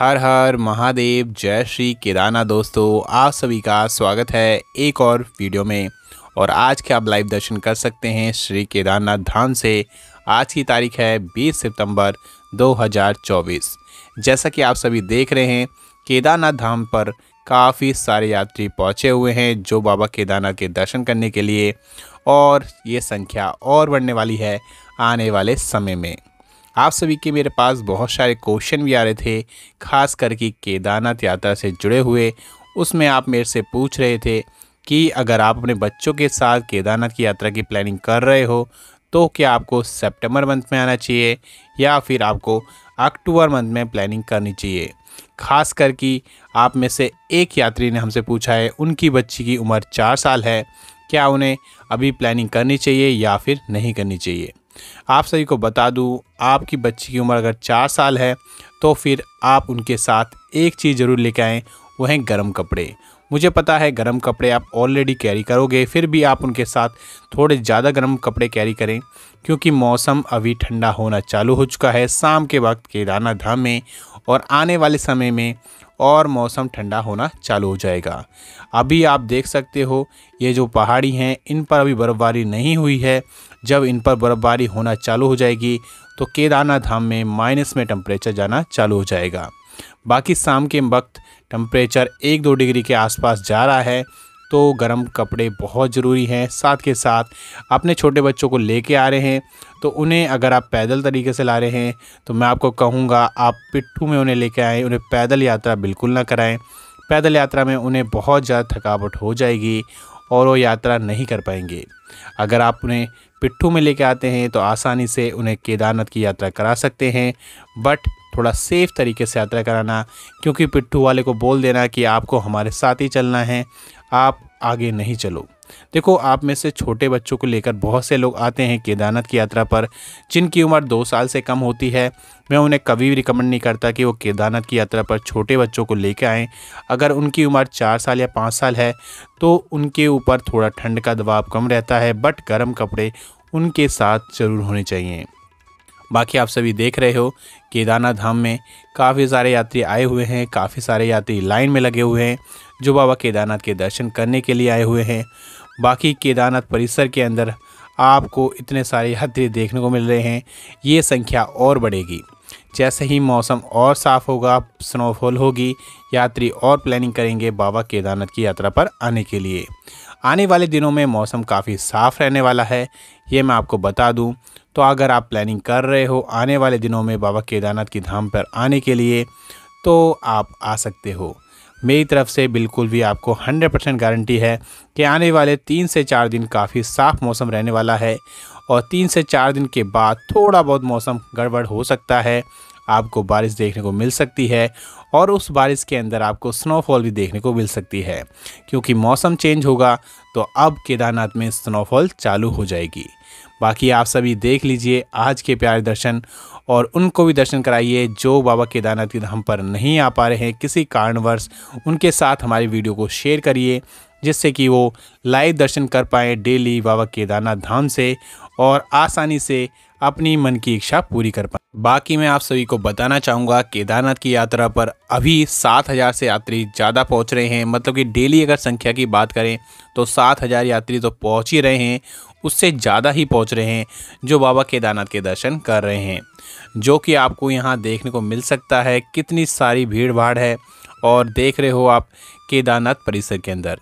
हर हर महादेव जय श्री केदारनाथ दोस्तों आप सभी का स्वागत है एक और वीडियो में और आज के आप लाइव दर्शन कर सकते हैं श्री केदारनाथ धाम से आज की तारीख है 20 सितंबर 2024 जैसा कि आप सभी देख रहे हैं केदारनाथ धाम पर काफ़ी सारे यात्री पहुंचे हुए हैं जो बाबा केदारनाथ के दर्शन करने के लिए और ये संख्या और बढ़ने वाली है आने वाले समय में आप सभी के मेरे पास बहुत सारे क्वेश्चन भी आ रहे थे खास करके केदारनाथ यात्रा से जुड़े हुए उसमें आप मेरे से पूछ रहे थे कि अगर आप अपने बच्चों के साथ केदारनाथ की यात्रा की प्लानिंग कर रहे हो तो क्या आपको सितंबर मंथ में आना चाहिए या फिर आपको अक्टूबर मंथ में प्लानिंग करनी चाहिए खास कर कि आप में से एक यात्री ने हमसे पूछा है उनकी बच्ची की उम्र चार साल है क्या उन्हें अभी प्लानिंग करनी चाहिए या फिर नहीं करनी चाहिए आप सभी को बता दूँ आपकी बच्ची की उम्र अगर चार साल है तो फिर आप उनके साथ एक चीज़ ज़रूर लेके आएँ वह हैं गर्म कपड़े मुझे पता है गर्म कपड़े आप ऑलरेडी कैरी करोगे फिर भी आप उनके साथ थोड़े ज़्यादा गर्म कपड़े कैरी करें क्योंकि मौसम अभी ठंडा होना चालू हो चुका है शाम के वक्त केदारनाथ धाम में और आने वाले समय में और मौसम ठंडा होना चालू हो जाएगा अभी आप देख सकते हो ये जो पहाड़ी हैं इन पर अभी बर्फबारी नहीं हुई है जब इन पर बर्फबारी होना चालू हो जाएगी तो केदारनाथ धाम में माइनस में टम्परेचर जाना चालू हो जाएगा बाकी शाम के वक्त टम्परेचर एक दो डिग्री के आसपास जा रहा है तो गर्म कपड़े बहुत ज़रूरी हैं साथ के साथ अपने छोटे बच्चों को लेके आ रहे हैं तो उन्हें अगर आप पैदल तरीके से ला रहे हैं तो मैं आपको कहूँगा आप पिट्ठू में उन्हें लेके आएँ उन्हें पैदल यात्रा बिल्कुल ना कराएं पैदल यात्रा में उन्हें बहुत ज़्यादा थकावट हो जाएगी और वो यात्रा नहीं कर पाएंगे अगर आप उन्हें पिट्ठू में लेके आते हैं तो आसानी से उन्हें केदारनाथ की यात्रा करा सकते हैं बट थोड़ा सेफ तरीके से यात्रा कराना क्योंकि पिट्ठू वाले को बोल देना कि आपको हमारे साथ ही चलना है आप आगे नहीं चलो देखो आप में से छोटे बच्चों को लेकर बहुत से लोग आते हैं केदारनाथ की यात्रा पर जिनकी उम्र दो साल से कम होती है मैं उन्हें कभी भी रिकमेंड नहीं करता कि वो केदारनाथ की यात्रा पर छोटे बच्चों को लेकर आएँ अगर उनकी उम्र चार साल या पाँच साल है तो उनके ऊपर थोड़ा ठंड का दबाव कम रहता है बट गर्म कपड़े उनके साथ ज़रूर होने चाहिए बाकी आप सभी देख रहे हो केदारनाथ धाम में काफ़ी सारे यात्री आए हुए हैं काफ़ी सारे यात्री लाइन में लगे हुए हैं जो बाबा केदारनाथ के दर्शन करने के लिए आए हुए हैं बाकी केदारनाथ परिसर के अंदर आपको इतने सारे यात्री देखने को मिल रहे हैं ये संख्या और बढ़ेगी जैसे ही मौसम और साफ़ होगा स्नोफॉल होगी यात्री और प्लानिंग करेंगे बाबा केदारनाथ की यात्रा पर आने के लिए आने वाले दिनों में मौसम काफ़ी साफ़ रहने वाला है ये मैं आपको बता दूं तो अगर आप प्लानिंग कर रहे हो आने वाले दिनों में बाबा केदारनाथ की धाम पर आने के लिए तो आप आ सकते हो मेरी तरफ से बिल्कुल भी आपको 100 परसेंट गारंटी है कि आने वाले तीन से चार दिन काफ़ी साफ मौसम रहने वाला है और तीन से चार दिन के बाद थोड़ा बहुत मौसम गड़बड़ हो सकता है आपको बारिश देखने को मिल सकती है और उस बारिश के अंदर आपको स्नोफॉल भी देखने को मिल सकती है क्योंकि मौसम चेंज होगा तो अब केदारनाथ में स्नोफॉल चालू हो जाएगी बाकी आप सभी देख लीजिए आज के प्यारे दर्शन और उनको भी दर्शन कराइए जो बाबा केदारनाथ के धाम पर नहीं आ पा रहे हैं किसी कारणवश उनके साथ हमारी वीडियो को शेयर करिए जिससे कि वो लाइव दर्शन कर पाएँ डेली बाबा केदारनाथ धाम से और आसानी से अपनी मन की इच्छा पूरी कर पाए बाकी मैं आप सभी को बताना चाहूँगा केदारनाथ की यात्रा पर अभी सात हज़ार से यात्री ज़्यादा पहुँच रहे हैं मतलब कि डेली अगर संख्या की बात करें तो सात हज़ार यात्री तो पहुँच ही रहे हैं उससे ज़्यादा ही पहुँच रहे हैं जो बाबा केदारनाथ के दर्शन कर रहे हैं जो कि आपको यहाँ देखने को मिल सकता है कितनी सारी भीड़ भाड़ है और देख रहे हो आप केदारनाथ परिसर के अंदर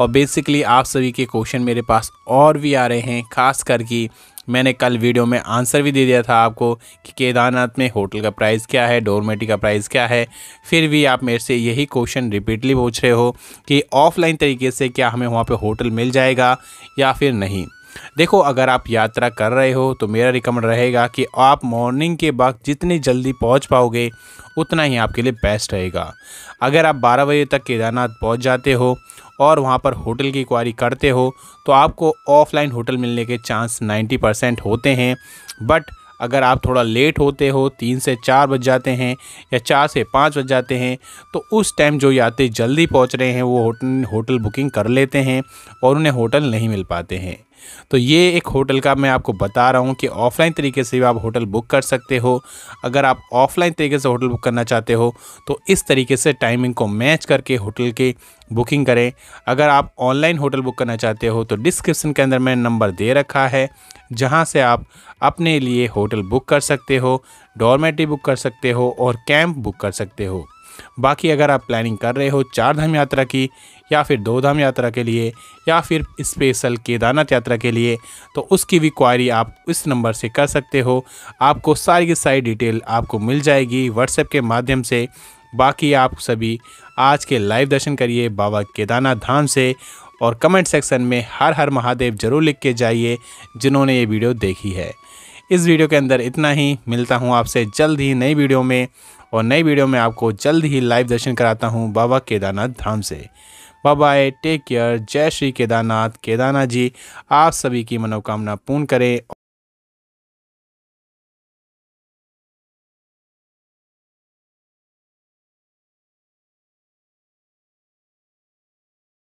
और बेसिकली आप सभी के क्वेश्चन मेरे पास और भी आ रहे हैं खास कर कि मैंने कल वीडियो में आंसर भी दे दिया था आपको कि केदारनाथ में होटल का प्राइस क्या है डोरमेटी का प्राइस क्या है फिर भी आप मेरे से यही क्वेश्चन रिपीटली पूछ रहे हो कि ऑफलाइन तरीके से क्या हमें वहाँ पे होटल मिल जाएगा या फिर नहीं देखो अगर आप यात्रा कर रहे हो तो मेरा रिकमेंड रहेगा कि आप मॉर्निंग के वक्त जितनी जल्दी पहुंच पाओगे उतना ही आपके लिए बेस्ट रहेगा अगर आप 12 बजे तक केदारनाथ पहुंच जाते हो और वहां पर होटल की इंक्वायरी करते हो तो आपको ऑफलाइन होटल मिलने के चांस 90 परसेंट होते हैं बट अगर आप थोड़ा लेट होते हो तीन से चार बज जाते हैं या चार से पाँच बज जाते हैं तो उस टाइम जो यात्री जल्दी पहुंच रहे हैं वो होटल होटल बुकिंग कर लेते हैं और उन्हें होटल नहीं मिल पाते हैं तो ये एक होटल का मैं आपको बता रहा हूँ कि ऑफलाइन तरीके से भी आप होटल बुक कर सकते हो अगर आप ऑफलाइन तरीके से होटल बुक करना चाहते हो तो इस तरीके से टाइमिंग को मैच करके होटल के बुकिंग करें अगर आप ऑनलाइन होटल बुक करना चाहते हो तो डिस्क्रिप्शन के अंदर मैंने नंबर दे रखा है जहाँ से आप अपने लिए होटल बुक कर सकते हो डॉर्मेटरी बुक कर सकते हो और कैंप बुक कर सकते हो बाकी अगर आप प्लानिंग कर रहे हो चार धाम यात्रा की या फिर दो धाम यात्रा के लिए या फिर स्पेशल केदारनाथ यात्रा के लिए तो उसकी भी क्वारी आप इस नंबर से कर सकते हो आपको सारी की सारी डिटेल आपको मिल जाएगी व्हाट्सएप के माध्यम से बाकी आप सभी आज के लाइव दर्शन करिए बाबा केदारनाथ धाम से और कमेंट सेक्शन में हर हर महादेव जरूर लिख के जाइए जिन्होंने ये वीडियो देखी है इस वीडियो के अंदर इतना ही मिलता हूँ आपसे जल्द ही नई वीडियो में और नई वीडियो में आपको जल्द ही लाइव दर्शन कराता हूँ बाबा केदारनाथ धाम से बाय बाय टेक केयर जय श्री केदारनाथ केदारनाथ जी आप सभी की मनोकामना पूर्ण करें